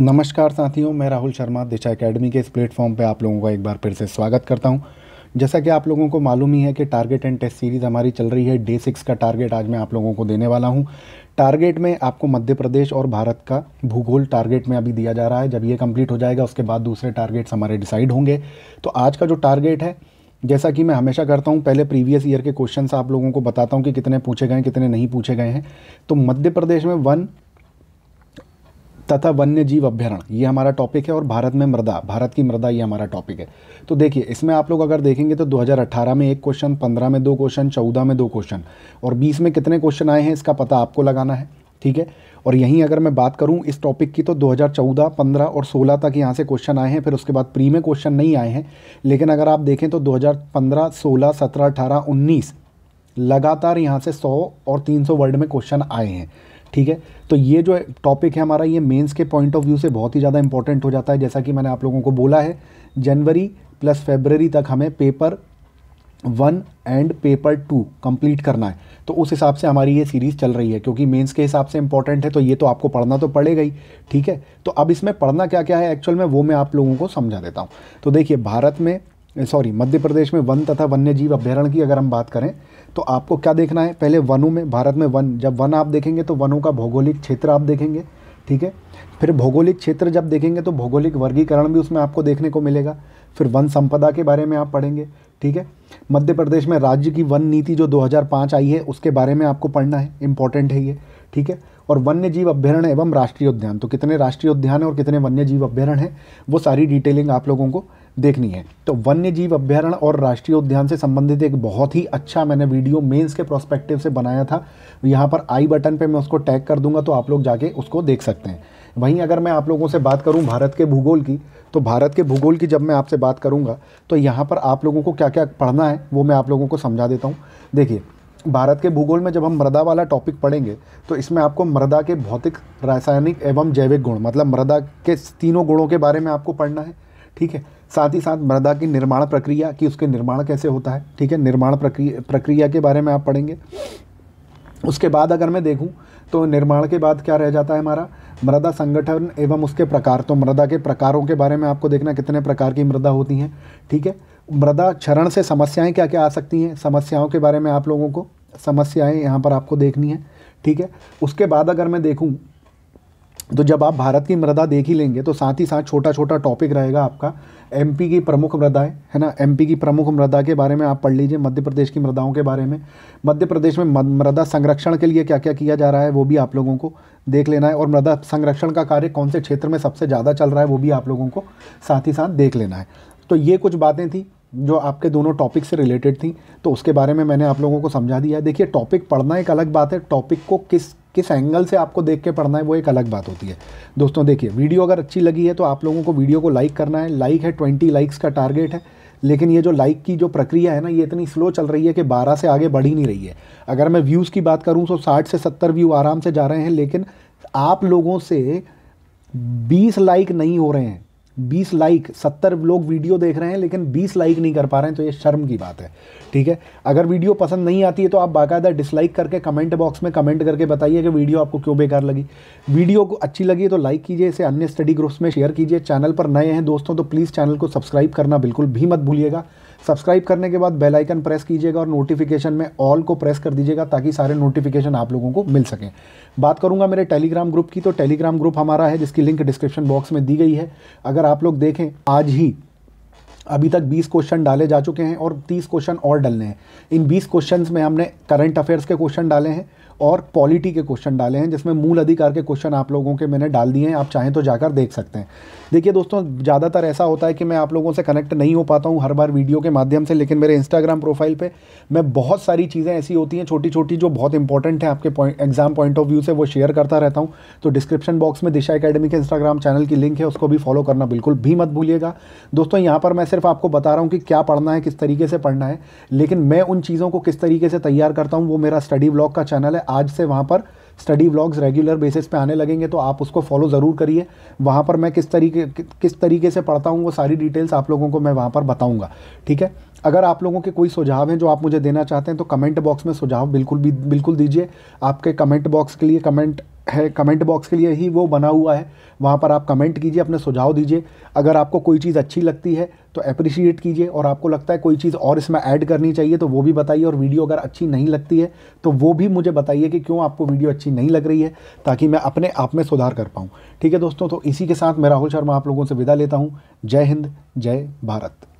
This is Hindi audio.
नमस्कार साथियों मैं राहुल शर्मा दिशा एकेडमी के इस प्लेटफॉर्म पे आप लोगों का एक बार फिर से स्वागत करता हूं जैसा कि आप लोगों को मालूम ही है कि टारगेट एंड टेस्ट सीरीज़ हमारी चल रही है डे सिक्स का टारगेट आज मैं आप लोगों को देने वाला हूं टारगेट में आपको मध्य प्रदेश और भारत का भूगोल टारगेट में अभी दिया जा रहा है जब ये कंप्लीट हो जाएगा उसके बाद दूसरे टारगेट्स हमारे डिसाइड होंगे तो आज का जो टारगेट है जैसा कि मैं हमेशा करता हूं पहले प्रीवियस ईयर के क्वेश्चंस आप लोगों को बताता हूं कि कितने पूछे गए कितने नहीं पूछे गए हैं तो मध्य प्रदेश में वन तथा वन्य जीव अभ्यारण ये हमारा टॉपिक है और भारत में मृदा भारत की मृदा ये हमारा टॉपिक है तो देखिए इसमें आप लोग अगर देखेंगे तो 2018 में एक क्वेश्चन 15 में दो क्वेश्चन 14 में दो क्वेश्चन और 20 में कितने क्वेश्चन आए हैं इसका पता आपको लगाना है ठीक है और यहीं अगर मैं बात करूं इस टॉपिक की तो 2014, 15 और 16 तक यहाँ से क्वेश्चन आए हैं फिर उसके बाद प्री में क्वेश्चन नहीं आए हैं लेकिन अगर आप देखें तो 2015, 16, 17, 18, 19 लगातार यहाँ से 100 और 300 वर्ड में क्वेश्चन आए हैं ठीक है तो ये जो टॉपिक है हमारा ये मेंस के पॉइंट ऑफ व्यू से बहुत ही ज़्यादा इंपॉर्टेंट हो जाता है जैसा कि मैंने आप लोगों को बोला है जनवरी प्लस फेबररी तक हमें paper one and paper two complete करना है तो उस हिसाब से हमारी ये सीरीज़ चल रही है क्योंकि मेंस के हिसाब से इंपॉर्टेंट है तो ये तो आपको पढ़ना तो पड़ेगा ही ठीक है तो अब इसमें पढ़ना क्या क्या है एक्चुअल में वो मैं आप लोगों को समझा देता हूँ तो देखिए भारत में सॉरी मध्य प्रदेश में वन तथा वन्य जीव अभ्यारण्य की अगर हम बात करें तो आपको क्या देखना है पहले वनों में भारत में वन जब वन आप देखेंगे तो वनों का भौगोलिक क्षेत्र आप देखेंगे ठीक है फिर भौगोलिक क्षेत्र जब देखेंगे तो भौगोलिक वर्गीकरण भी उसमें आपको देखने को मिलेगा फिर वन संपदा के बारे में आप पढ़ेंगे ठीक है मध्य प्रदेश में राज्य की वन नीति जो 2005 आई है उसके बारे में आपको पढ़ना है इंपॉर्टेंट है ये ठीक है और वन्य जीव अभ्यारण्य एवं राष्ट्रीय उद्यान तो कितने राष्ट्रीय उद्यान है और कितने वन्य जीव अभ्यारण्य है वो सारी डिटेलिंग आप लोगों को देखनी है तो वन्य जीव अभ्यारण और राष्ट्रीय उद्यान से संबंधित एक बहुत ही अच्छा मैंने वीडियो मेंस के प्रोस्पेक्टिव से बनाया था यहाँ पर आई बटन पे मैं उसको टैग कर दूंगा तो आप लोग जाके उसको देख सकते हैं वहीं अगर मैं आप लोगों से बात करूँ भारत के भूगोल की तो भारत के भूगोल की जब मैं आपसे बात करूँगा तो यहाँ पर आप लोगों को क्या क्या पढ़ना है वो मैं आप लोगों को समझा देता हूँ देखिए भारत के भूगोल में जब हम मृदा वाला टॉपिक पढ़ेंगे तो इसमें आपको मृदा के भौतिक रासायनिक एवं जैविक गुण मतलब मृदा के तीनों गुणों के बारे में आपको पढ़ना है ठीक है साथ ही साथ मृदा की निर्माण प्रक्रिया कि उसके निर्माण कैसे होता है ठीक है निर्माण प्रक्रिया प्रक्रिया के बारे में आप पढ़ेंगे उसके बाद अगर मैं देखूं तो निर्माण के बाद क्या रह जाता है हमारा मृदा संगठन एवं उसके प्रकार तो मृदा के प्रकारों के बारे में आपको देखना कितने प्रकार की मृदा होती हैं ठीक है मृदा क्षरण से समस्याएं क्या क्या आ सकती हैं समस्याओं के बारे में आप लोगों को समस्याएं यहाँ पर आपको देखनी है ठीक है उसके बाद अगर मैं देखूँ तो जब आप भारत की मृदा देख ही लेंगे तो साथ ही साथ छोटा छोटा टॉपिक रहेगा आपका एमपी की प्रमुख मृदाएँ है, है ना एमपी की प्रमुख मृदा के बारे में आप पढ़ लीजिए मध्य प्रदेश की मृदाओं के बारे में मध्य प्रदेश में मृदा संरक्षण के लिए क्या क्या किया जा रहा है वो भी आप लोगों को देख लेना है और मृदा संरक्षण का कार्य कौन से क्षेत्र में सबसे ज़्यादा चल रहा है वो भी आप लोगों को साथ ही साथ देख लेना है तो ये कुछ बातें थी जो आपके दोनों टॉपिक से रिलेटेड थी तो उसके बारे में मैंने आप लोगों को समझा दिया देखिए टॉपिक पढ़ना एक अलग बात है टॉपिक को किस किस एंगल से आपको देख के पढ़ना है वो एक अलग बात होती है दोस्तों देखिए वीडियो अगर अच्छी लगी है तो आप लोगों को वीडियो को लाइक करना है लाइक है ट्वेंटी लाइक्स का टारगेट है लेकिन ये जो लाइक की जो प्रक्रिया है ना ये इतनी स्लो चल रही है कि 12 से आगे बढ़ ही नहीं रही है अगर मैं व्यूज़ की बात करूँ तो 60 से 70 व्यू आराम से जा रहे हैं लेकिन आप लोगों से 20 लाइक नहीं हो रहे हैं बीस लाइक सत्तर लोग वीडियो देख रहे हैं लेकिन बीस लाइक नहीं कर पा रहे हैं तो ये शर्म की बात है ठीक है अगर वीडियो पसंद नहीं आती है तो आप बाकायदा डिसलाइक करके कमेंट बॉक्स में कमेंट करके बताइए कि वीडियो आपको क्यों बेकार लगी वीडियो को अच्छी लगी तो लाइक कीजिए इसे अन्य स्टडी ग्रुप्स में शेयर कीजिए चैनल पर नए हैं दोस्तों तो प्लीज़ चैनल को सब्सक्राइब करना बिल्कुल भी मत भूलिएगा सब्सक्राइब करने के बाद बेल आइकन प्रेस कीजिएगा और नोटिफिकेशन में ऑल को प्रेस कर दीजिएगा ताकि सारे नोटिफिकेशन आप लोगों को मिल सकें बात करूंगा मेरे टेलीग्राम ग्रुप की तो टेलीग्राम ग्रुप हमारा है जिसकी लिंक डिस्क्रिप्शन बॉक्स में दी गई है अगर आप लोग देखें आज ही अभी तक 20 क्वेश्चन डाले जा चुके हैं और 30 क्वेश्चन और डालने हैं इन 20 क्वेश्चंस में हमने करंट अफेयर्स के क्वेश्चन डाले हैं और पॉलिटी के क्वेश्चन डाले हैं जिसमें मूल अधिकार के क्वेश्चन आप लोगों के मैंने डाल दिए हैं आप चाहें तो जाकर देख सकते हैं देखिए दोस्तों ज़्यादातर ऐसा होता है कि मैं आप लोगों से कनेक्ट नहीं हो पाता हूँ हर बार वीडियो के माध्यम से लेकिन मेरे इंस्टाग्राम प्रोफाइल पर मैं बहुत सारी चीज़ें ऐसी होती हैं छोटी छोटी जो बहुत इंपॉर्टेंट हैं आपके point exam point of view से वो शेयर करता रहता हूँ तो डिस्क्रिप्शन बॉक्स में दिशा अकेडमी के इंस्टाग्राम चैनल की लिंक है उसको भी फॉलो करना बिल्कुल भी मत भूलिएगा दोस्तों यहाँ पर मैं सिर्फ आपको बता रहा हूँ कि क्या पढ़ना है किस तरीके से पढ़ना है लेकिन मैं उन चीज़ों को किस तरीके से तैयार करता हूँ वो मेरा स्टडी ब्लॉग का चैनल है आज से वहाँ पर स्टडी व्लॉग्स रेगुलर बेसिस पे आने लगेंगे तो आप उसको फॉलो ज़रूर करिए वहाँ पर मैं किस तरीके किस तरीके से पढ़ता हूँ वो सारी डिटेल्स आप लोगों को मैं वहाँ पर बताऊँगा ठीक है अगर आप लोगों के कोई सुझाव हैं जो आप मुझे देना चाहते हैं तो कमेंट बॉक्स में सुझाव बिल्कुल भी बिल्कुल दीजिए आपके कमेंट बॉक्स के लिए कमेंट है कमेंट बॉक्स के लिए ही वो बना हुआ है वहाँ पर आप कमेंट कीजिए अपने सुझाव दीजिए अगर आपको कोई चीज़ अच्छी लगती है तो अप्रिशिएट कीजिए और आपको लगता है कोई चीज़ और इसमें ऐड करनी चाहिए तो वो भी बताइए और वीडियो अगर अच्छी नहीं लगती है तो वो भी मुझे बताइए कि क्यों आपको वीडियो अच्छी नहीं लग रही है ताकि मैं अपने आप में सुधार कर पाऊँ ठीक है दोस्तों तो इसी के साथ मैं राहुल शर्मा आप लोगों से विदा लेता हूँ जय हिंद जय भारत